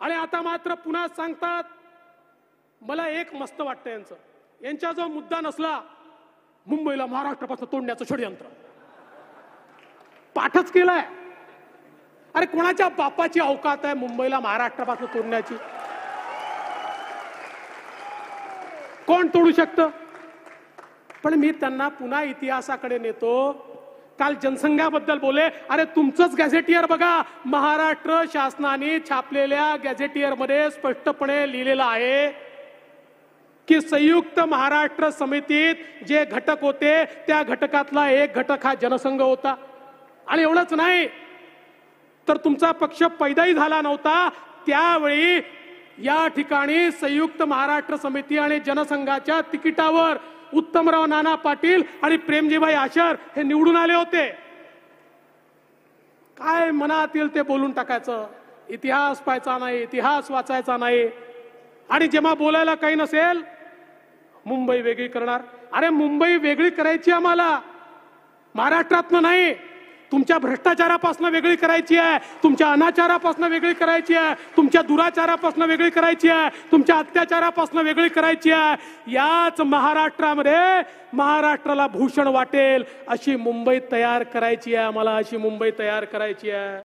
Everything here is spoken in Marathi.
आणि आता मात्र पुन्हा सांगतात मला एक मस्त वाटतं यांचं यांचा जो मुद्दा नसला मुंबईला महाराष्ट्रापासून तोडण्याचं षडयंत्र पाठच केलाय अरे कोणाच्या बापाची अवकात आहे मुंबईला महाराष्ट्रापासून तोडण्याची कोण तोडू शकत पण मी त्यांना पुन्हा इतिहासाकडे नेतो काल जनसंघाबद्दल बोले अरे तुमचंच गॅझेटियर बघा महाराष्ट्र शासनाने छापलेल्या मध्ये स्पष्टपणे लिहिलेलं आहे की संयुक्त महाराष्ट्र समितीत जे घटक होते त्या घटकातला एक घटक हा जनसंघ होता आणि एवढंच नाही तर तुमचा पक्ष पैदाही झाला नव्हता त्यावेळी या ठिकाणी संयुक्त महाराष्ट्र समिती आणि जनसंघाच्या तिकिटावर उत्तमराव नाना पाटील आणि प्रेमजीभाई आशर हे निवडून आले होते काय मनातील ते बोलून टाकायचं इतिहास पाहायचा नाही इतिहास वाचायचा नाही आणि जेव्हा बोलायला काही नसेल मुंबई वेगळी करणार अरे मुंबई वेगळी करायची आम्हाला महाराष्ट्रातनं नाही तुमच्या भ्रष्टाचारापासून वेगळी करायची आहे तुमच्या अनाचारापासून वेगळी करायची आहे तुमच्या दुराचारापासून वेगळी करायची आहे तुमच्या अत्याचारापासून वेगळी करायची आहे याच महाराष्ट्रामध्ये महाराष्ट्राला भूषण वाटेल अशी मुंबई तयार करायची आहे आम्हाला अशी मुंबई तयार करायची आहे